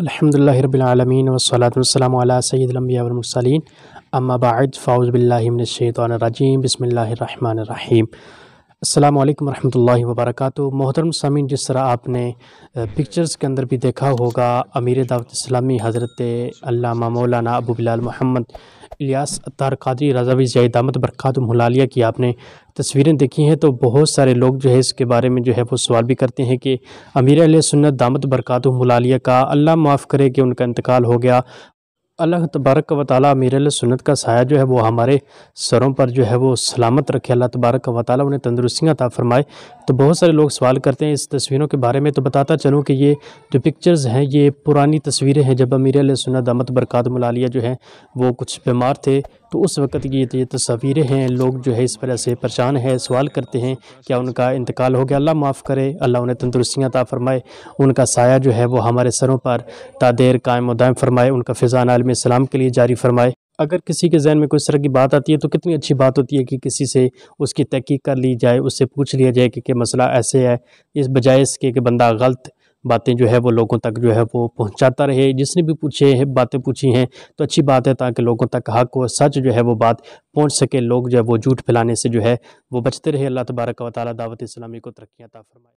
अलहमदिल्लाबीआलमीन वसलातम सैदम्बियामसलिन अम्माबाद फ़ाउज़बिल्लिमिनशैतरजीम बसमीम अल्लाम वरहमल वबरक मोहतरम सामीन जिस तरह आपने पिक्चर्स के अंदर भी देखा होगा अमीर दावत इस्लामी हज़रत अल्लामा मौलाना अबू बिलाल मोहम्मद इलियास अतार कादरी रजावी जैद अहमद बरक़ातम हलालिया की आपने तस्वीरें देखी हैं तो बहुत सारे लोग जो है इसके बारे में जो है वो सवाल भी करते हैं कि अमीर सुन्नत दामद बरक़ात मुलालिया का अल्लाह माफ़ करे कि उनका इंतकाल हो गया अल्लाह तबारक व ताली अमीर सुनत का साया जो है वो हमारे सरों पर जो है वो सलामत रखे अल्लाह तबारक व ताली उन्हें तंदरुस्तियाँ ता फ़रमाए तो बहुत सारे लोग सवाल करते हैं इस तस्वीरों के बारे में तो बताता चलूँ कि ये जो पिक्चर्स हैं ये पुरानी तस्वीरें हैं जब अमीर सुनत अमत बरक़ात मलालिया जो हैं वो कुछ बीमार थे तो उस वक्त की ये तस्वीरें हैं लोग जो है इस वजह से परेशान है सवाल करते हैं क्या उनका इंतकाल हो गया अल्लाह माफ़ करे अल्लाह उन्हें तंदरुस्तियाँ ता फ़रमाए उनका साया जो है वो हमारे सरों पर तादेर कायम उदायम फ़रमाए उनका फ़िज़ान आलम इस्लाम के लिए जारी फ़रमाए अगर किसी के जहन में कोई इस तरह की बात आती है तो कितनी अच्छी बात होती है कि किसी से उसकी तहकीक कर ली जाए उससे पूछ लिया जाए कि, कि मसला ऐसे है इस बजाय इसके कि बंदा गलत बातें जो है वो लोगों तक जो है वो पहुंचाता रहे जिसने भी पूछे है बातें पूछी हैं तो अच्छी बात है ताकि लोगों तक हक और सच जो है वो बात पहुंच सके लोग जो है वो झूठ फैलाने से जो है वो बचते रहे अल्लाह तबारक व ताली दावत इस्लामी को तरक्याता फरमाए